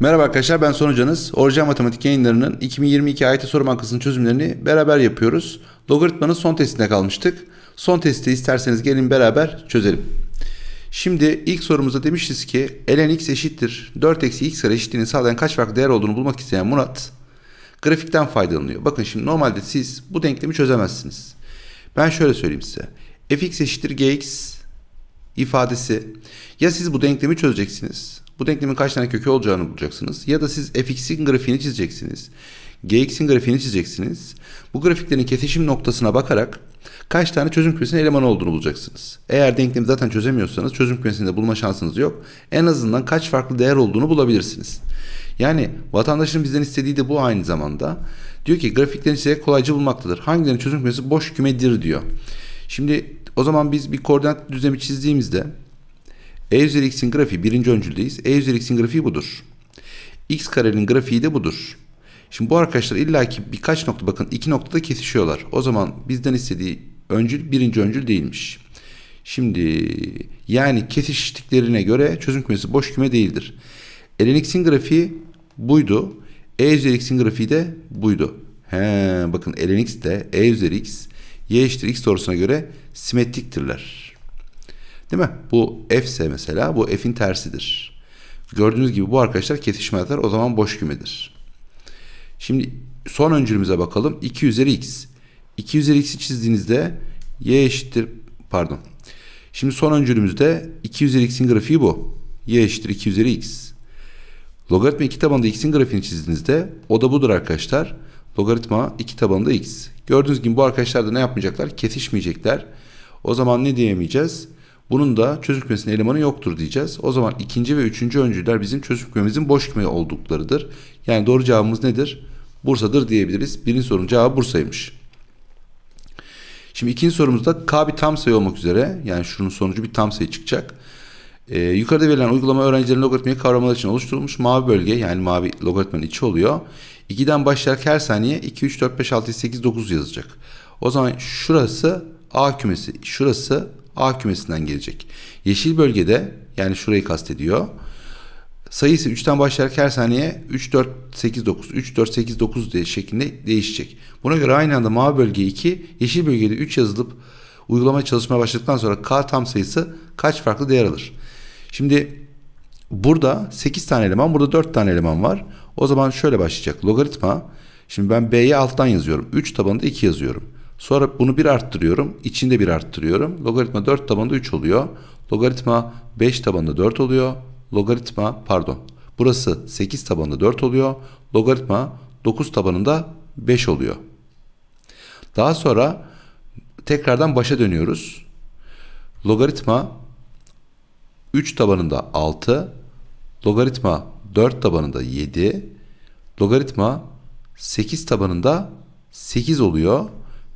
Merhaba arkadaşlar ben Sonucanız. Orijinal Matematik yayınlarının 2022 AYT soru bankasının çözümlerini beraber yapıyoruz. Logaritmanın son testinde kalmıştık. Son testi isterseniz gelin beraber çözelim. Şimdi ilk sorumuzda demişiz ki ln x eşittir 4 eksi x kare eşitliğini sağlayan kaç farklı değer olduğunu bulmak isteyen Murat grafikten faydalanıyor. Bakın şimdi normalde siz bu denklemi çözemezsiniz. Ben şöyle söyleyeyim size. fx eşittir gx ifadesi ya siz bu denklemi çözeceksiniz bu denklemin kaç tane kökü olacağını bulacaksınız. Ya da siz fx'in grafiğini çizeceksiniz. gx'in grafiğini çizeceksiniz. Bu grafiklerin kesişim noktasına bakarak kaç tane çözüm kümesinin elemanı olduğunu bulacaksınız. Eğer denklemi zaten çözemiyorsanız çözüm kümesini de bulma şansınız yok. En azından kaç farklı değer olduğunu bulabilirsiniz. Yani vatandaşın bizden istediği de bu aynı zamanda. Diyor ki grafiklerin size kolayca bulmaktadır. Hangilerinin çözüm kümesi boş kümedir diyor. Şimdi o zaman biz bir koordinat düzlemi çizdiğimizde e üzeri x'in grafiği birinci öncüldeyiz. E üzeri x'in grafiği budur. X karenin grafiği de budur. Şimdi bu arkadaşlar illaki birkaç nokta bakın iki noktada kesişiyorlar. O zaman bizden istediği öncül birinci öncül değilmiş. Şimdi yani kesiştiklerine göre çözüm kümesi boş küme değildir. Ln x'in grafiği buydu. E üzeri x'in grafiği de buydu. He, bakın ln x de e üzeri x y eşittir x doğrusuna göre simetriktirler. Değil mi? Bu f ise mesela bu f'in tersidir. Gördüğünüz gibi bu arkadaşlar kesişmezler. O zaman boş kümedir. Şimdi son öncülümüze bakalım. 2 üzeri x. 2 üzeri x'i çizdiğinizde y eşittir pardon. Şimdi son öncülümüzde 2 üzeri x'in grafiği bu. y eşittir 2 üzeri x. Logaritma 2 tabanında x'in grafiğini çizdiğinizde o da budur arkadaşlar. Logaritma 2 tabanında x. Gördüğünüz gibi bu arkadaşlar da ne yapmayacaklar? Kesişmeyecekler. O zaman ne diyemeyeceğiz? Bunun da çözüm elemanı yoktur diyeceğiz. O zaman ikinci ve üçüncü öncüler bizim çözüm boş küme olduklarıdır. Yani doğru cevabımız nedir? Bursa'dır diyebiliriz. Birinci sorunun cevabı Bursa'ymış. Şimdi ikinci sorumuzda K bir tam sayı olmak üzere yani şunun sonucu bir tam sayı çıkacak. Ee, yukarıda verilen uygulama öğrencilerin logaritmik kavramaları için oluşturulmuş mavi bölge yani mavi logaritmanın içi oluyor. 2'den başlayarak her saniye 2, 3, 4, 5, 6, 7, 8, 9 yazacak. O zaman şurası A kümesi, şurası A kümesinden gelecek. Yeşil bölgede yani şurayı kastediyor. Sayısı 3'ten başlayarak her saniye 3, 4, 8, 9, 3, 4, 8, 9 diye şeklinde değişecek. Buna göre aynı anda mavi bölge 2, yeşil bölgede 3 yazılıp uygulama çalışmaya başladıktan sonra K tam sayısı kaç farklı değer alır? Şimdi burada 8 tane eleman, burada 4 tane eleman var. O zaman şöyle başlayacak. Logaritma, şimdi ben B'ye alttan yazıyorum. 3 tabanında 2 yazıyorum. Sonra bunu bir arttırıyorum. içinde bir arttırıyorum. Logaritma 4 tabanında 3 oluyor. Logaritma 5 tabanında 4 oluyor. Logaritma pardon. Burası 8 tabanında 4 oluyor. Logaritma 9 tabanında 5 oluyor. Daha sonra tekrardan başa dönüyoruz. Logaritma 3 tabanında 6, logaritma 4 tabanında 7, logaritma 8 tabanında 8 oluyor.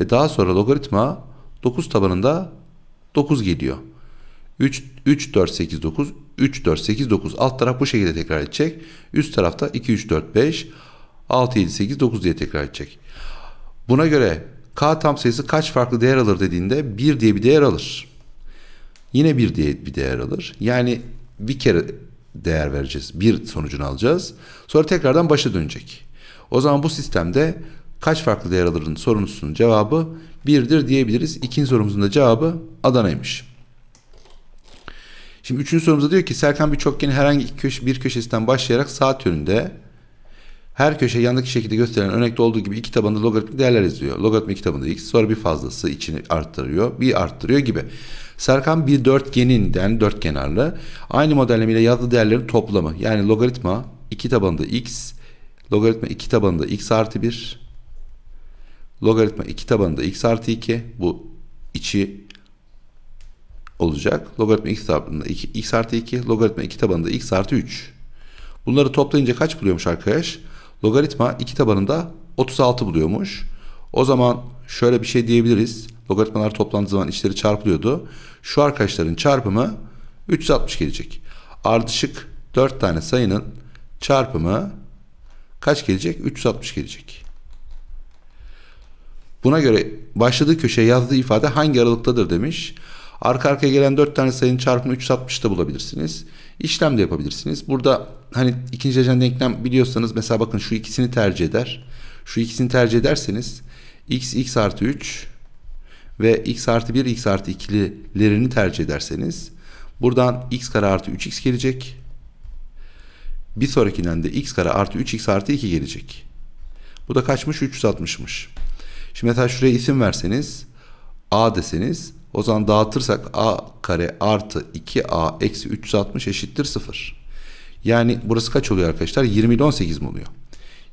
Ve daha sonra logaritma 9 tabanında 9 geliyor. 3, 3, 4, 8, 9, 3, 4, 8, 9. Alt taraf bu şekilde tekrar edecek. Üst tarafta 2, 3, 4, 5, 6, 7, 8, 9 diye tekrar edecek. Buna göre K tam sayısı kaç farklı değer alır dediğinde 1 diye bir değer alır. Yine 1 diye bir değer alır. Yani bir kere değer vereceğiz. bir sonucunu alacağız. Sonra tekrardan başa dönecek. O zaman bu sistemde kaç farklı değer alırın sorunusunun cevabı birdir diyebiliriz. İkinci sorumuzun da cevabı Adana'ymış. Şimdi üçüncü sorumuzda diyor ki Serkan bir çokgenin herhangi köşe, bir köşesinden başlayarak saat yönünde her köşe yandaki şekilde gösterilen örnekte olduğu gibi iki tabanında logaritmik değerler yazıyor. Logaritmik kitabında x sonra bir fazlası içini arttırıyor bir arttırıyor gibi. Serkan bir dörtgeninden dört kenarlı aynı modellemeyle yazdığı değerlerin toplamı yani logaritma iki tabanında x logaritma iki tabanında x artı 1 Logaritma 2 tabanında x artı 2 bu içi olacak. Logaritma x tabanında 2, x artı 2. Logaritma 2 tabanında x artı 3. Bunları toplayınca kaç buluyormuş arkadaş? Logaritma 2 tabanında 36 buluyormuş. O zaman şöyle bir şey diyebiliriz. Logaritmalar toplandığı zaman içleri çarpılıyordu. Şu arkadaşların çarpımı 360 gelecek. Ardışık 4 tane sayının çarpımı kaç gelecek? 360 gelecek. Buna göre başladığı köşeye yazdığı ifade hangi aralıktadır demiş. Arka arkaya gelen 4 tane sayının çarpımı 360 da bulabilirsiniz. İşlem de yapabilirsiniz. Burada hani ikinci derecen denklem biliyorsanız mesela bakın şu ikisini tercih eder. Şu ikisini tercih ederseniz x x artı 3 ve x artı 1 x artı 2'lilerini tercih ederseniz buradan x kare artı 3x gelecek. Bir sonrakinden de x kare artı 3x artı 2 gelecek. Bu da kaçmış? 360'mış. Şimdi mesela şuraya isim verseniz A deseniz o zaman dağıtırsak A kare artı 2A eksi 360 eşittir 0. Yani burası kaç oluyor arkadaşlar? 20 ile 18 mi oluyor?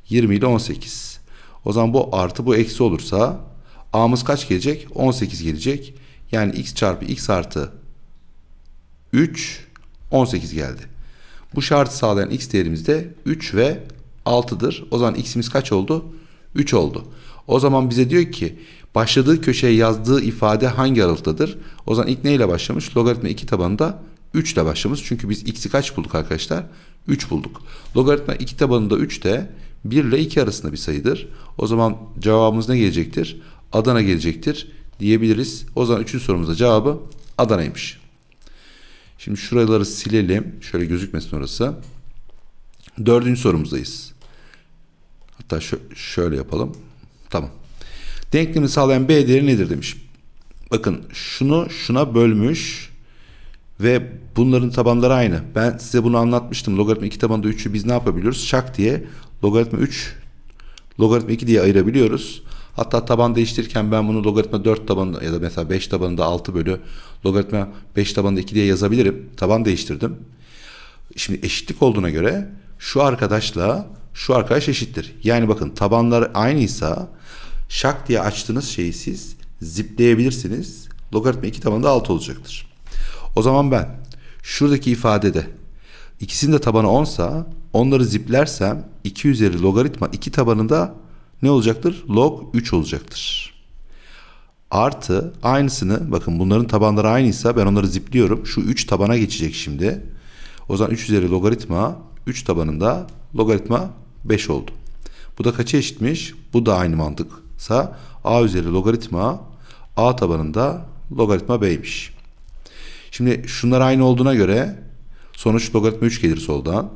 20 ile 18. O zaman bu artı bu eksi olursa A'mız kaç gelecek? 18 gelecek. Yani x çarpı x artı 3 18 geldi. Bu şartı sağlayan x değerimiz de 3 ve 6'dır. O zaman x'imiz kaç oldu? 3 oldu. O zaman bize diyor ki başladığı köşeye yazdığı ifade hangi aralıktadır? O zaman ilk neyle başlamış? Logaritma 2 tabanında 3 ile başlamış. Çünkü biz x'i kaç bulduk arkadaşlar? 3 bulduk. Logaritma 2 tabanında 3 de 1 ile 2 arasında bir sayıdır. O zaman cevabımız ne gelecektir? Adana gelecektir diyebiliriz. O zaman 3. sorumuzda cevabı Adana'ymış. Şimdi şuraları silelim. Şöyle gözükmesin orası. Dördüncü sorumuzdayız. Hatta şöyle yapalım. Tamam. Denklemi sağlayan B değeri nedir demiş. Bakın şunu şuna bölmüş ve bunların tabanları aynı. Ben size bunu anlatmıştım. Logaritma 2 tabanda 3'ü biz ne yapabiliyoruz? Şak diye logaritma 3 logaritma 2 diye ayırabiliyoruz. Hatta taban değiştirirken ben bunu logaritma 4 tabanında ya da mesela 5 tabanında 6 bölü logaritma 5 tabanında 2 diye yazabilirim. Taban değiştirdim. Şimdi eşitlik olduğuna göre şu arkadaşla şu arkadaş eşittir. Yani bakın tabanlar aynıysa şak diye açtığınız şeyi siz zipleyebilirsiniz. Logaritma 2 tabanı da 6 olacaktır. O zaman ben şuradaki ifadede ikisinin de tabanı 10 sa onları ziplersem 2 üzeri logaritma 2 tabanında ne olacaktır? Log 3 olacaktır. Artı aynısını bakın bunların tabanları aynıysa ben onları zipliyorum. Şu 3 tabana geçecek şimdi. O zaman 3 üzeri logaritma 3 tabanında logaritma 5 oldu. Bu da kaça eşitmiş? Bu da aynı mantıksa a üzeri logaritma a tabanında logaritma b'ymiş. Şimdi şunlar aynı olduğuna göre sonuç logaritma 3 gelir soldan.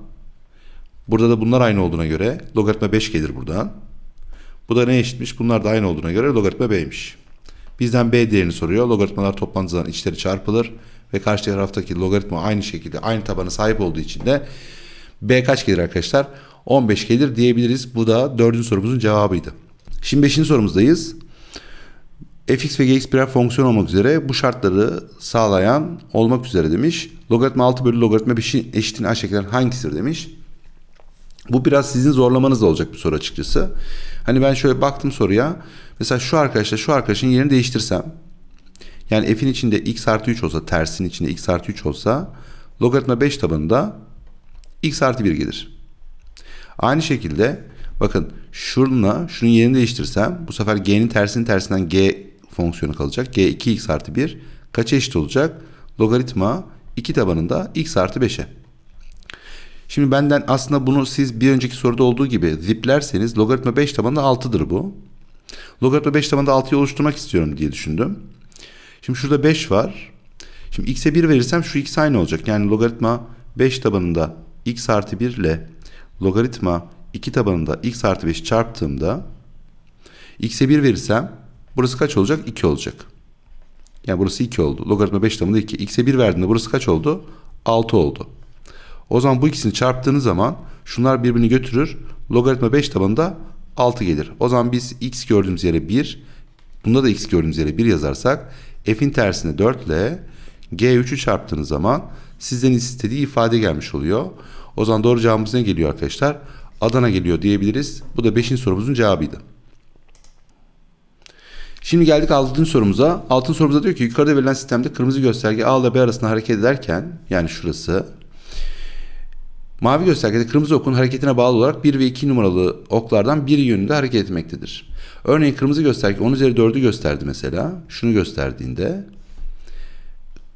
Burada da bunlar aynı olduğuna göre logaritma 5 gelir buradan. Bu da ne eşitmiş? Bunlar da aynı olduğuna göre logaritma b'ymiş. Bizden b değerini soruyor. Logaritmalar toplantıdan içleri çarpılır ve karşı taraftaki logaritma aynı şekilde aynı tabana sahip olduğu için de b kaç gelir arkadaşlar? 15 gelir diyebiliriz. Bu da dördüncü sorumuzun cevabıydı. Şimdi beşinci sorumuzdayız. fx ve gx birer fonksiyon olmak üzere bu şartları sağlayan olmak üzere demiş. Logaritma 6 bölü logaritma 5'in eşitin aşağı şekiller hangisidir demiş. Bu biraz sizin zorlamanız da olacak bir soru açıkçası. Hani ben şöyle baktım soruya. Mesela şu arkadaşla şu arkadaşın yerini değiştirsem. Yani f'in içinde x artı 3 olsa tersin içinde x artı 3 olsa logaritma 5 tabanında x artı 1 gelir. Aynı şekilde bakın şununla şunun yerini değiştirsem bu sefer g'nin tersinin tersinden g fonksiyonu kalacak. g 2x artı 1 kaça eşit olacak? Logaritma 2 tabanında x artı 5'e. Şimdi benden aslında bunu siz bir önceki soruda olduğu gibi ziplerseniz logaritma 5 tabanında 6'dır bu. Logaritma 5 tabanında 6'yı oluşturmak istiyorum diye düşündüm. Şimdi şurada 5 var. Şimdi x'e 1 verirsem şu x aynı olacak. Yani logaritma 5 tabanında x artı 1 ile logaritma 2 tabanında x artı 5 çarptığımda x'e 1 verirsem burası kaç olacak? 2 olacak. Yani burası 2 oldu. Logaritma 5 tabanında 2. x'e 1 verdiğimde burası kaç oldu? 6 oldu. O zaman bu ikisini çarptığınız zaman şunlar birbirini götürür. Logaritma 5 tabanında 6 gelir. O zaman biz x gördüğümüz yere 1, bunda da x gördüğümüz yere 1 yazarsak f'in tersine 4 ile g3'ü çarptığınız zaman sizden istediği ifade gelmiş oluyor. O zaman doğru cevabımız ne geliyor arkadaşlar? Adana geliyor diyebiliriz. Bu da 5. sorumuzun cevabıydı. Şimdi geldik 6. sorumuza. 6. sorumuza diyor ki yukarıda verilen sistemde kırmızı gösterge A ile B arasında hareket ederken yani şurası Mavi göstergede kırmızı okun hareketine bağlı olarak 1 ve 2 numaralı oklardan bir yönünde hareket etmektedir. Örneğin kırmızı gösterge 10 üzeri 4'ü gösterdi mesela. Şunu gösterdiğinde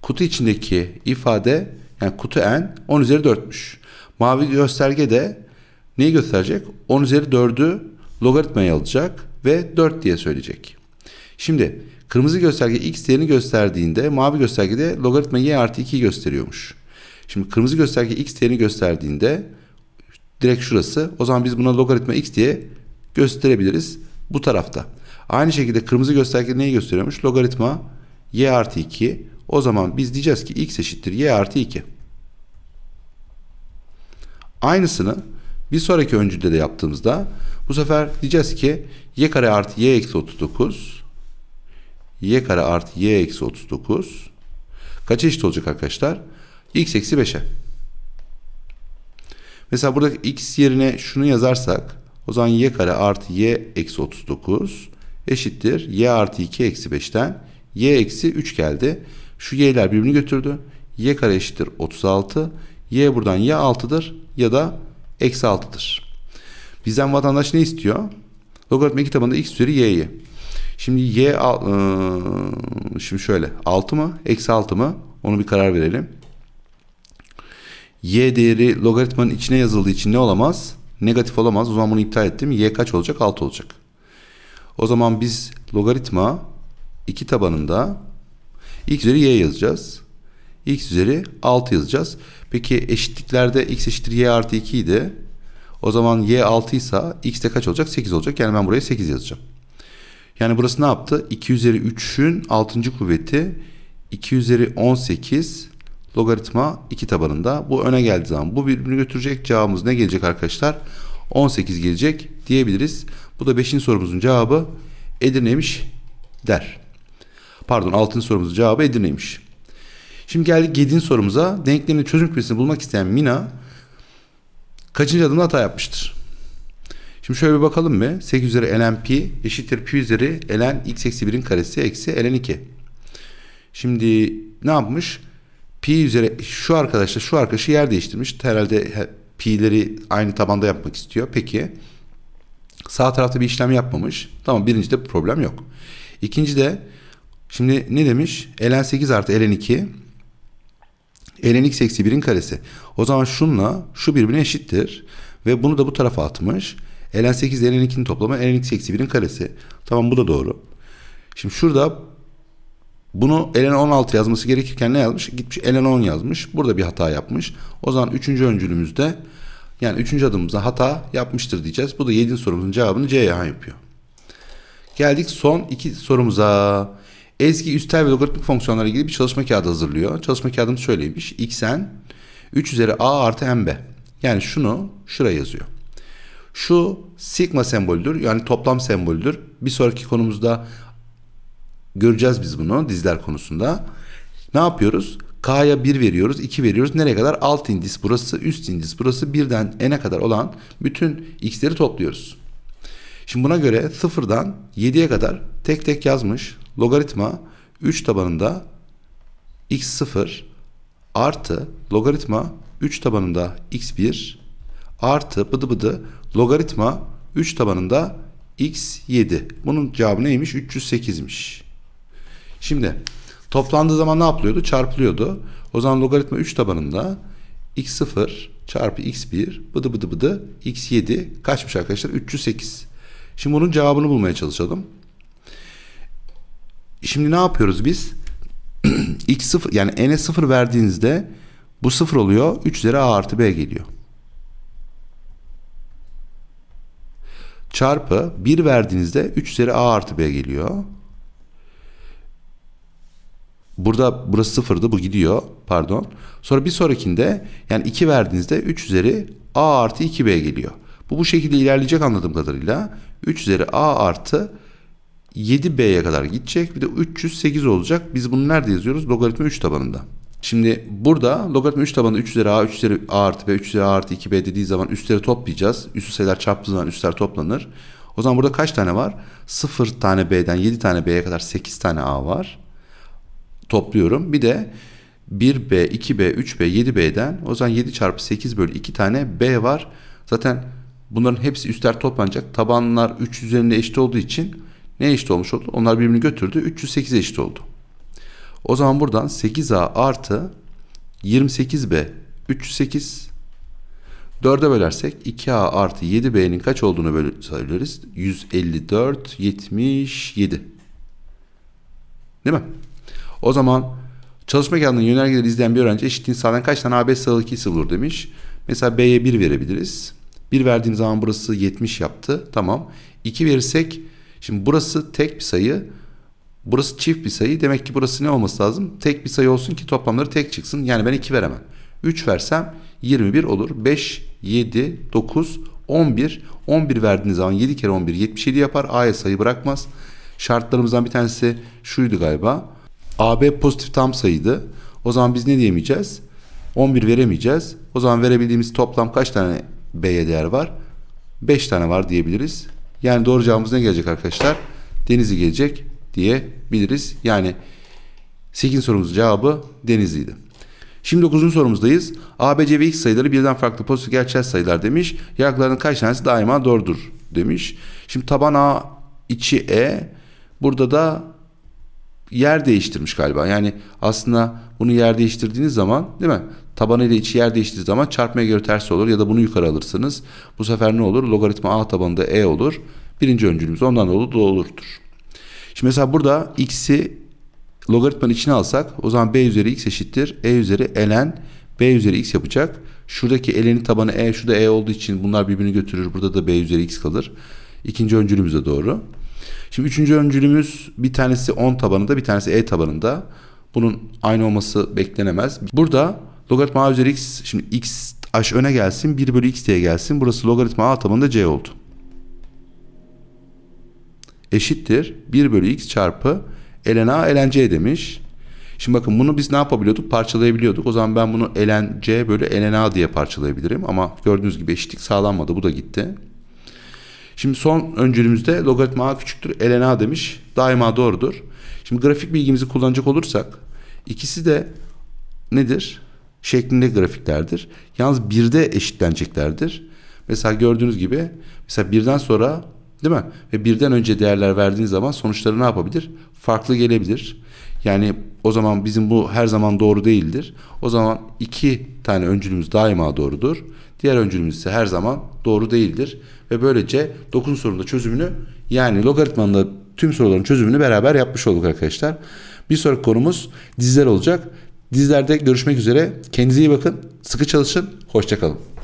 kutu içindeki ifade yani kutu n 10 üzeri 4'müş. Mavi gösterge de neyi gösterecek? 10 üzeri 4'ü logaritmaya alacak ve 4 diye söyleyecek. Şimdi kırmızı gösterge x değerini gösterdiğinde mavi gösterge de logaritma y artı 2'yi gösteriyormuş. Şimdi kırmızı gösterge x değerini gösterdiğinde direkt şurası. O zaman biz buna logaritma x diye gösterebiliriz bu tarafta. Aynı şekilde kırmızı gösterge neyi gösteriyormuş? Logaritma y artı 2. O zaman biz diyeceğiz ki x eşittir y artı 2. Aynısını bir sonraki öncüde de yaptığımızda bu sefer diyeceğiz ki y kare artı y eksi 39 y kare artı y eksi 39 kaç eşit olacak arkadaşlar? x eksi 5'e. Mesela burada x yerine şunu yazarsak o zaman y kare artı y eksi 39 eşittir. y artı 2 eksi 5'ten y eksi 3 geldi. Şu y'ler birbirini götürdü. y kare eşittir 36. y buradan y 6'dır ya da eksi 6'dır. Bizden vatandaş ne istiyor? Logaritma 2 tabanında x üzeri y'yi. Şimdi y ıı, şimdi şöyle 6 mı eksi 6 mı onu bir karar verelim. Y değeri logaritmanın içine yazıldığı için ne olamaz? Negatif olamaz. O zaman bunu iptal ettim. Y kaç olacak? 6 olacak. O zaman biz logaritma iki tabanında x üzeri y yazacağız. x üzeri 6 yazacağız. Peki eşitliklerde x eşittir y artı 2 idi. O zaman y 6 ise x de kaç olacak? 8 olacak. Yani ben buraya 8 yazacağım. Yani burası ne yaptı? 2 üzeri 3'ün 6. kuvveti 2 üzeri 18 logaritma 2 tabanında. Bu öne geldiği zaman bu birbirini götürecek. Cevabımız ne gelecek arkadaşlar? 18 gelecek diyebiliriz. Bu da 5. sorumuzun cevabı Edirne'ymiş der. Pardon 6. sorumuzun cevabı Edirne'ymiş. Şimdi geldik 7. sorumuza. Denklemin çözüm kümesini bulmak isteyen Mina kaçıncı adımda hata yapmıştır? Şimdi şöyle bir bakalım mı? 8 üzeri ln pi eşittir pi üzeri ln x eksi 1'in karesi eksi ln 2. Şimdi ne yapmış? Pi üzeri şu arkadaşla şu arkadaşı yer değiştirmiş. Herhalde pi'leri aynı tabanda yapmak istiyor. Peki sağ tarafta bir işlem yapmamış. Tamam birinci de problem yok. İkinci de şimdi ne demiş? ln 8 artı ln 2 Ln x eksi 1'in karesi. O zaman şunla şu birbirine eşittir. Ve bunu da bu tarafa atmış. Elen 8 Ln 2'nin toplamı Ln x eksi 1'in karesi. Tamam bu da doğru. Şimdi şurada bunu Ln 16 yazması gerekirken ne yazmış? Gitmiş Elen 10 yazmış. Burada bir hata yapmış. O zaman 3. öncülümüzde yani 3. adımımızda hata yapmıştır diyeceğiz. Bu da 7. sorumuzun cevabını Ceyhan yapıyor. Geldik son iki sorumuza. Ezgi üstel ve logaritmik fonksiyonlara ilgili bir çalışma kağıdı hazırlıyor. Çalışma kağıdını söyleymiş. xn 3 üzeri a artı mb. Yani şunu şuraya yazıyor. Şu sigma sembolüdür. Yani toplam sembolüdür. Bir sonraki konumuzda göreceğiz biz bunu dizler konusunda. Ne yapıyoruz? K'ya 1 veriyoruz, 2 veriyoruz. Nereye kadar? Alt indis burası, üst indis burası. 1'den n'e kadar olan bütün x'leri topluyoruz. Şimdi buna göre 0'dan 7'ye kadar tek tek yazmış logaritma 3 tabanında x0 artı logaritma 3 tabanında x1 artı bıdı bıdı logaritma 3 tabanında x7. Bunun cevabı neymiş? 308'miş. Şimdi toplandığı zaman ne yapılıyordu? Çarpılıyordu. O zaman logaritma 3 tabanında x0 çarpı x1 bıdı bıdı bıdı x7 kaçmış arkadaşlar? 308. Şimdi bunun cevabını bulmaya çalışalım. Şimdi ne yapıyoruz biz? x sıfır yani n'e sıfır verdiğinizde bu sıfır oluyor. 3 üzeri a artı b geliyor. Çarpı 1 verdiğinizde 3 üzeri a artı b geliyor. Burada burası sıfırdı bu gidiyor pardon. Sonra bir sonrakinde yani 2 verdiğinizde 3 üzeri a artı 2b geliyor. Bu bu şekilde ilerleyecek anladığım kadarıyla. 3 üzeri a artı 7B'ye kadar gidecek. Bir de 308 olacak. Biz bunu nerede yazıyoruz? Logaritma 3 tabanında. Şimdi burada logaritma 3 tabanında 3 üzeri a, 3 üzeri a artı b, 3 üzeri a artı 2b dediği zaman üstleri toplayacağız. Üstü sayılar çarptığı zaman üstler toplanır. O zaman burada kaç tane var? 0 tane b'den 7 tane b'ye kadar 8 tane a var. Topluyorum. Bir de 1b, 2b, 3b, 7b'den o zaman 7 çarpı 8 bölü 2 tane b var. Zaten bunların hepsi üstler toplanacak. Tabanlar 3 üzerinde eşit olduğu için ne eşit olmuş oldu? Onlar birbirini götürdü. 308'e eşit oldu. O zaman buradan 8A artı 28B 308 4'e bölersek 2A artı 7B'nin kaç olduğunu böyle sayabiliriz. 154 77 Değil mi? O zaman çalışma kağıdının yönergeleri izleyen bir öğrenci eşitliğin sağlayan kaç tane AB sıralı ikisi bulur demiş. Mesela B'ye 1 verebiliriz. 1 verdiğim zaman burası 70 yaptı. Tamam. 2 verirsek Şimdi burası tek bir sayı. Burası çift bir sayı. Demek ki burası ne olması lazım? Tek bir sayı olsun ki toplamları tek çıksın. Yani ben 2 veremem. 3 versem 21 olur. 5, 7, 9, 11. 11 verdiğiniz zaman 7 kere 11 77 yapar. A'ya sayı bırakmaz. Şartlarımızdan bir tanesi şuydu galiba. AB pozitif tam sayıydı. O zaman biz ne diyemeyeceğiz? 11 veremeyeceğiz. O zaman verebildiğimiz toplam kaç tane B'ye değer var? 5 tane var diyebiliriz. Yani doğru cevabımız ne gelecek arkadaşlar? Denizli gelecek diyebiliriz. Yani 8. sorumuzun cevabı Denizli'ydi. Şimdi 9. sorumuzdayız. A, B, C ve X sayıları birden farklı pozitif gerçel sayılar demiş. Yargıların kaç tanesi daima doğrudur demiş. Şimdi taban A içi E. Burada da yer değiştirmiş galiba. Yani aslında bunu yer değiştirdiğiniz zaman değil mi? Tabanı ile içi yer değiştirdiğiniz zaman çarpmaya göre ters olur ya da bunu yukarı alırsınız. Bu sefer ne olur? Logaritma a tabanında e olur. Birinci öncülümüz ondan dolayı da olurdur. Şimdi mesela burada x'i logaritmanın içine alsak o zaman b üzeri x eşittir. e üzeri ln b üzeri x yapacak. Şuradaki ln'in tabanı e, şurada e olduğu için bunlar birbirini götürür. Burada da b üzeri x kalır. İkinci öncülümüze doğru. Şimdi üçüncü öncülümüz bir tanesi 10 tabanında bir tanesi e tabanında. Bunun aynı olması beklenemez. Burada logaritma a üzeri x şimdi x h öne gelsin 1 bölü x diye gelsin. Burası logaritma a tabanında c oldu. Eşittir 1 bölü x çarpı ln a ln c demiş. Şimdi bakın bunu biz ne yapabiliyorduk? Parçalayabiliyorduk. O zaman ben bunu ln c bölü ln a diye parçalayabilirim. Ama gördüğünüz gibi eşitlik sağlanmadı. Bu da gitti. Şimdi son öncülümüzde logaritma a küçüktür ln demiş. Daima doğrudur. Şimdi grafik bilgimizi kullanacak olursak ikisi de nedir? Şeklinde grafiklerdir. Yalnız birde eşitleneceklerdir. Mesela gördüğünüz gibi mesela birden sonra değil mi? Ve birden önce değerler verdiğiniz zaman sonuçları ne yapabilir? Farklı gelebilir. Yani o zaman bizim bu her zaman doğru değildir. O zaman iki tane öncülümüz daima doğrudur. Diğer öncülümüz ise her zaman doğru değildir ve böylece 9. sorunun da çözümünü yani logaritmanın tüm soruların çözümünü beraber yapmış olduk arkadaşlar. Bir sonraki konumuz dizler olacak. Dizlerde görüşmek üzere. Kendinize iyi bakın. Sıkı çalışın. Hoşçakalın.